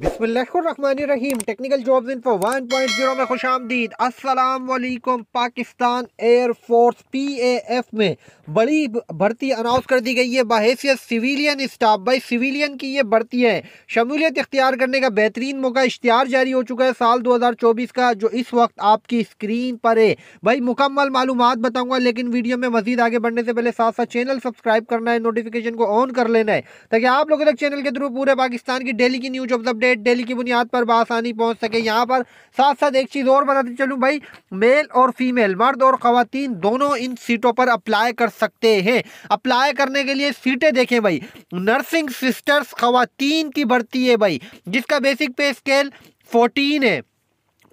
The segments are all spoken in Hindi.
बिस्मिल्लाम technical jobs info zero में खुश आमदीद असलकुम Pakistan air force P A F में बड़ी भर्ती अनाउंस कर दी गई है बाहेसियत सिविलियन स्टाफ बाई सिविलियन की ये भर्ती है शमूलियत इख्तियार करने का बेहतरीन मौका इश्तिहार जारी हो चुका है साल 2024 का जो इस वक्त आपकी स्क्रीन पर है भाई मुकम्मल मालूम बताऊँगा लेकिन वीडियो में मजीद आगे बढ़ने से पहले साथ साथ चैनल सब्सक्राइब करना है नोटिफिकेशन को ऑन कर लेना है ताकि आप लोगों तक चैनल के थ्रू पूरे पाकिस्तान की डेली की न्यूज अपडेट स्टेट डेली की बुनियाद पर बासानी पहुँच सके यहाँ पर साथ साथ एक चीज़ और बताते चलूँ भाई मेल और फीमेल मर्द और ख़वान दोनों इन सीटों पर अप्लाई कर सकते हैं अप्लाई करने के लिए सीटें देखें भाई नर्सिंग सिस्टर्स ख़वान की भर्ती है भाई जिसका बेसिक पे स्केल फोर्टीन है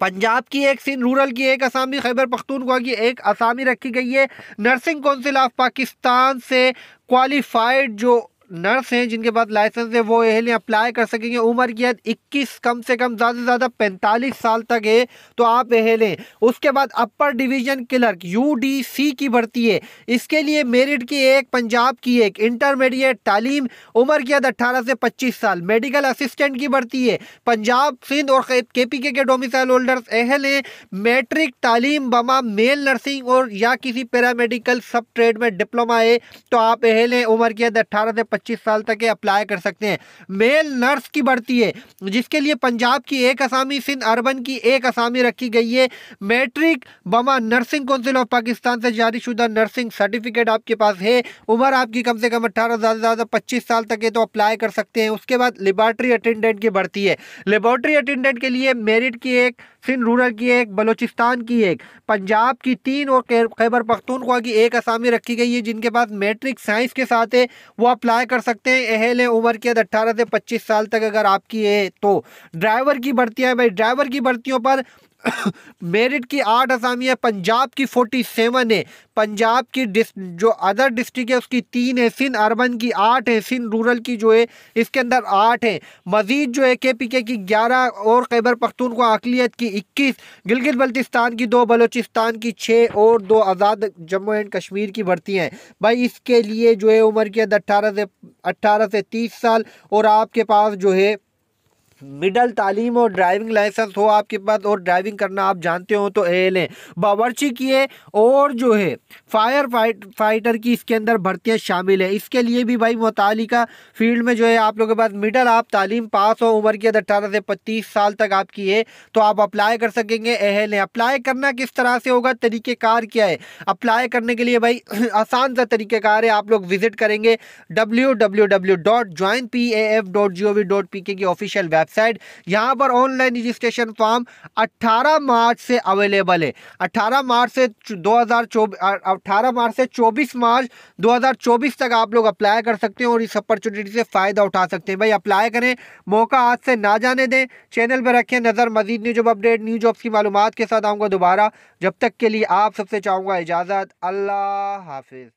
पंजाब की एक सिंध रूरल की एक असामी खैबर पख्तूनख्वा की एक असामी रखी गई है नर्सिंग काउंसिल ऑफ पाकिस्तान से क्वालिफाइड जो नर्स हैं जिनके पास लाइसेंस है वो एहल अप्लाई कर सकेंगे उम्र की हद 21 कम से कम ज़्यादा से ज़्यादा 45 साल तक है तो आप एहल हैं उसके बाद अपर डिवीज़न क्लर्क यूडीसी की भर्ती है इसके लिए मेरिट की एक पंजाब की एक इंटरमीडिएट तालीम उम्र की हद अट्ठारह से पच्चीस साल मेडिकल असिस्टेंट की भर्ती है पंजाब सिंध और के पी के, के डोमिसाइल होल्डर्स अहल हैं मेट्रिक तालीम बमा मेल नर्सिंग और या किसी पैरामेडिकल सब ट्रेड में डिप्लोमा है तो आप अहल हैं उम्र की हद अट्ठारह से 25 साल तक ये अप्लाई कर सकते हैं मेल नर्स की भर्ती है जिसके लिए पंजाब की एक असामी सिंध अर्बन की एक असामी रखी गई है मैट्रिक बमा नर्सिंग काउंसिल ऑफ पाकिस्तान से जारी शुदा नर्सिंग सर्टिफिकेट आपके पास है उम्र आपकी कम से कम अट्ठारह ज़्यादा से ज़्यादा पच्चीस साल तक है तो अप्लाई कर सकते हैं उसके बाद लेबॉर्ट्री अटेंडेंट की भर्ती है लेबॉर्ट्री अटेंडेंट के लिए मेरिट की एक सिंध रूरल की एक बलोचिस्तान की एक पंजाब की तीन और खैबर पख्तूनख्वा की एक असामी रखी गई है जिनके पास मैट्रिक साइंस के साथ है वो अप्लाई कर सकते हैं एहेल है उम्र की अठारह से पच्चीस साल तक अगर आपकी है तो ड्राइवर की भर्तियाँ भाई ड्राइवर की भर्तियों पर मेरिट की आठ असामियाँ पंजाब की फोर्टी सेवन है पंजाब की जो अदर डिस्ट्रिक्ट है उसकी तीन है सिंध अर्बन की आठ है सिंध रूरल की जो है इसके अंदर आठ है मज़ीद जो है के पी के की ग्यारह और खैबर को अकलीत की इक्कीस गिलगित बल्तिस्तान की दो बलोचिस्तान की छः और दो आज़ाद जम्मू एंड कश्मीर की भर्ती हैं भाई इसके लिए जो है उम्र की हद अट्ठारह से अट्ठारह से तीस साल और आपके पास जो है मिडल तालीम और ड्राइविंग लाइसेंस हो आपके पास और ड्राइविंग करना आप जानते हो तो ए लें बावर्ची की है और जो है फायर फाइट फाइटर की इसके अंदर भर्तियाँ शामिल हैं इसके लिए भी भाई मुतालिका फील्ड में जो है आप लोगों के पास मिडल आप तालीम पास हो उम्र की अगर अठारह से पच्चीस साल तक आपकी है तो आप अप्लाई कर सकेंगे एहल है अप्लाई करना किस तरह से होगा तरीक़ेकार क्या है अप्लाई करने के लिए भाई आसान सा तरीक़ेकार है आप लोग विजिट करेंगे W W W dot join P A F dot G O V dot P K की ऑफिशियल वेब वेबसाइट यहाँ पर ऑनलाइन रजिस्ट्रेशन फॉर्म 18 मार्च से अवेलेबल है 18 मार्च से 2024 18 मार्च से 24 मार्च 2024 तक आप लोग अप्लाई कर सकते हैं और इस अपॉर्चुनिटी से फ़ायदा उठा सकते हैं भाई अप्लाई करें मौका हाथ से ना जाने दें चैनल पर रखें नज़र मजीद न्यूज अपडेट न्यूज ऑफ की मालूम के साथ आऊँगा दोबारा जब तक के लिए आप सबसे चाहूँगा इजाज़त अल्लाह हाफिज़